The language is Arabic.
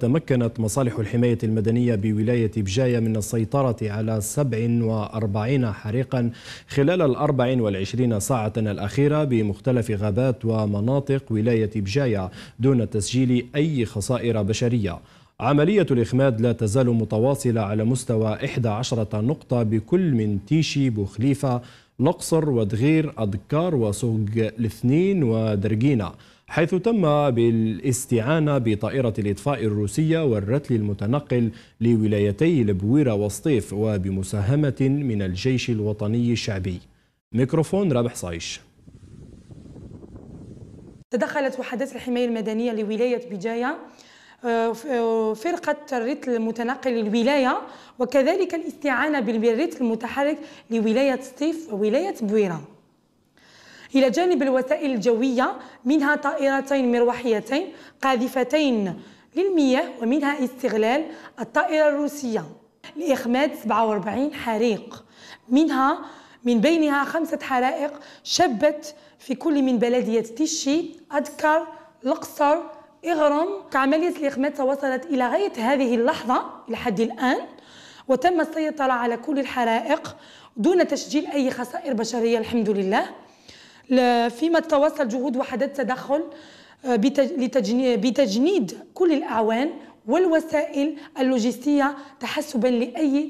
تمكنت مصالح الحماية المدنية بولاية بجاية من السيطرة على 47 حريقا خلال ال 24 ساعة الأخيرة بمختلف غابات ومناطق ولاية بجاية دون تسجيل أي خسائر بشرية عملية الإخماد لا تزال متواصلة على مستوى 11 نقطة بكل من تيشي بوخليفة نقصر ودغير أدكار وسوق الاثنين ودرجينا حيث تم بالاستعانة بطائرة الإطفاء الروسية والرتل المتنقل لولايتي البويرة وسطيف وبمساهمة من الجيش الوطني الشعبي ميكروفون رابح صايش تدخلت وحدات الحماية المدنية لولاية بجاية آه، فرقة الريت المتنقل للولاية وكذلك الاستعانة بالريت المتحرك لولاية سطيف وولاية بويرة إلى جانب الوسائل الجوية منها طائرتين مروحيتين قاذفتين للمياه ومنها استغلال الطائرة الروسية لإخماد 47 حريق منها من بينها خمسة حرائق شبت في كل من بلدية تيشي أدكر القصر إغرام كعملية الإخماد وصلت إلى غاية هذه اللحظة إلى حد الآن وتم السيطرة على كل الحرائق دون تسجيل أي خسائر بشرية الحمد لله فيما تواصل جهود وحدات تدخل آه، بتجنيد كل الأعوان والوسائل اللوجستية تحسبا لأي